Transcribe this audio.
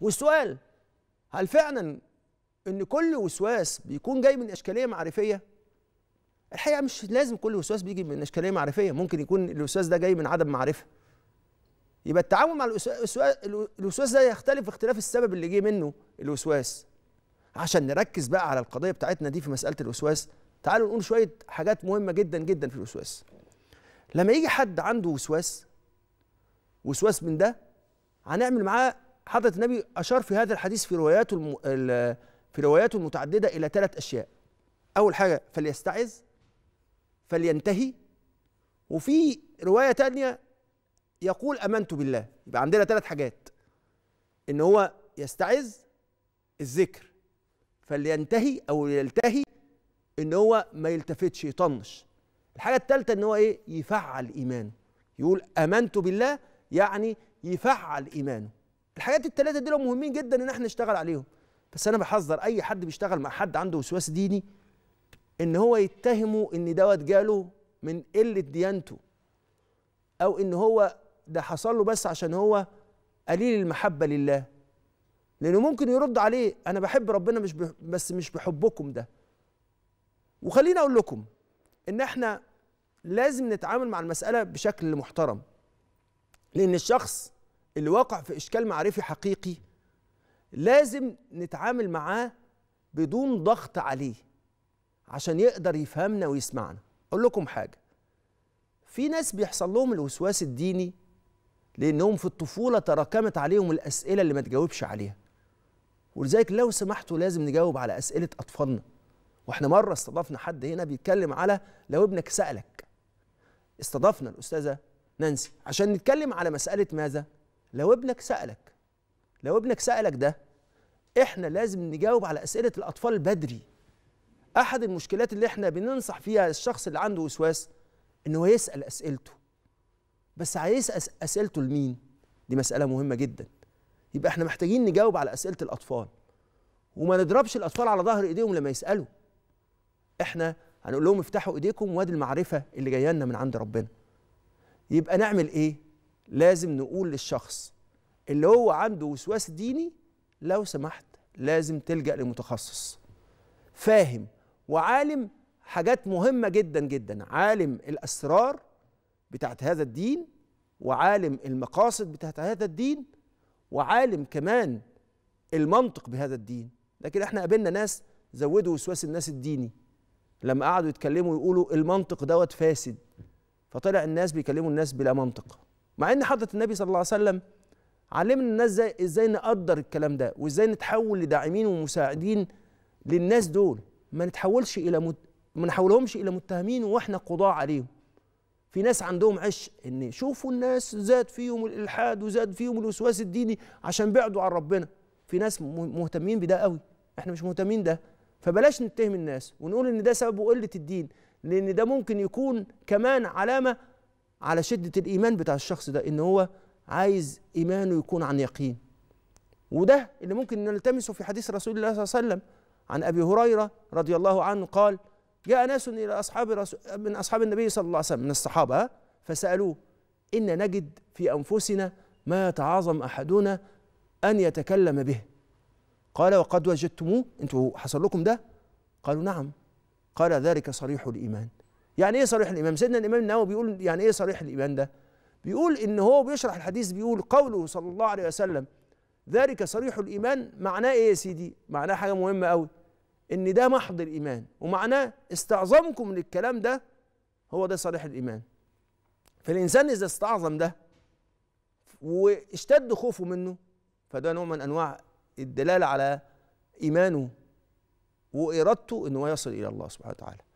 والسؤال هل فعلا ان كل وسواس بيكون جاي من اشكاليه معرفيه الحقيقه مش لازم كل وسواس بيجي من اشكاليه معرفيه ممكن يكون الوسواس ده جاي من عدم معرفه يبقى التعامل مع الوسواس ده يختلف اختلاف السبب اللي جه منه الوسواس عشان نركز بقى على القضيه بتاعتنا دي في مساله الوسواس تعالوا نقول شويه حاجات مهمه جدا جدا في الوسواس لما يجي حد عنده وسواس وسواس من ده هنعمل معاه حضرة النبي أشار في هذا الحديث في رواياته الم... في رواياته المتعددة إلى ثلاث أشياء أول حاجة فليستعذ فلينتهي وفي رواية تانية يقول آمنت بالله يبقى عندنا ثلاث حاجات إن هو يستعذ الذكر فلينتهي أو يلتهي إن هو ما يلتفتش يطنش الحاجة الثالثة إن هو إيه يفعل إيمانه يقول آمنت بالله يعني يفعل إيمانه الحاجات الثلاثه دول مهمين جدا ان احنا نشتغل عليهم بس انا بحذر اي حد بيشتغل مع حد عنده وسواس ديني ان هو يتهمه ان دوت جاله من قله ديانته او ان هو ده حصل له بس عشان هو قليل المحبه لله لانه ممكن يرد عليه انا بحب ربنا مش بس مش بحبكم ده وخليني اقول لكم ان احنا لازم نتعامل مع المساله بشكل محترم لان الشخص اللي واقع في اشكال معرفي حقيقي لازم نتعامل معاه بدون ضغط عليه عشان يقدر يفهمنا ويسمعنا اقول لكم حاجه في ناس بيحصل لهم الوسواس الديني لانهم في الطفوله تراكمت عليهم الاسئله اللي ما تجاوبش عليها ولذلك لو سمحتوا لازم نجاوب على اسئله اطفالنا واحنا مره استضفنا حد هنا بيتكلم على لو ابنك سالك استضفنا الاستاذه نانسي عشان نتكلم على مساله ماذا لو ابنك سألك لو ابنك سألك ده احنا لازم نجاوب على أسئلة الأطفال بدري أحد المشكلات اللي احنا بننصح فيها الشخص اللي عنده وسواس إن هو يسأل أسئلته بس هيسأل أسئلته لمين؟ دي مسألة مهمة جدا يبقى احنا محتاجين نجاوب على أسئلة الأطفال وما نضربش الأطفال على ظهر إيديهم لما يسألوا احنا هنقول لهم افتحوا إيديكم وادي المعرفة اللي جاية لنا من عند ربنا يبقى نعمل إيه؟ لازم نقول للشخص اللي هو عنده وسواس ديني لو سمحت لازم تلجأ لمتخصص فاهم وعالم حاجات مهمة جدا جدا عالم الأسرار بتاعت هذا الدين وعالم المقاصد بتاعت هذا الدين وعالم كمان المنطق بهذا الدين لكن احنا قابلنا ناس زودوا وسواس الناس الديني لما قعدوا يتكلموا يقولوا المنطق دوت فاسد فطلع الناس بيكلموا الناس بلا منطق مع ان حضره النبي صلى الله عليه وسلم علمنا الناس ازاي ازاي نقدر الكلام ده وازاي نتحول لداعمين ومساعدين للناس دول ما نتحولش الى مت... ما نحولهمش الى متهمين واحنا قضاء عليهم في ناس عندهم عش ان شوفوا الناس زاد فيهم الالحاد وزاد فيهم الوسواس الديني عشان بعدوا عن ربنا في ناس مهتمين بده قوي احنا مش مهتمين ده فبلاش نتهم الناس ونقول ان ده سببه قله الدين لان ده ممكن يكون كمان علامه على شدة الإيمان بتاع الشخص ده إن هو عايز إيمانه يكون عن يقين وده اللي ممكن نلتمسه في حديث رسول الله صلى الله عليه وسلم عن أبي هريرة رضي الله عنه قال جاء ناس إلى أصحاب من أصحاب النبي صلى الله عليه وسلم من الصحابة فسألوه إن نجد في أنفسنا ما يتعاظم أحدنا أن يتكلم به قال وقد وجدتموه أنتوا حصل لكم ده قالوا نعم قال ذلك صريح الإيمان يعني ايه صريح الايمان سيدنا الامام النووي بيقول يعني ايه صريح الايمان ده بيقول ان هو بيشرح الحديث بيقول قوله صلى الله عليه وسلم ذلك صريح الايمان معناه ايه يا سيدي معناه حاجه مهمه قوي ان ده محض الايمان ومعناه استعظمكم للكلام ده هو ده صريح الايمان فالانسان اذا استعظم ده واشتد خوفه منه فده نوع من انواع الدلاله على ايمانه وارادته ان هو يصل الى الله سبحانه وتعالى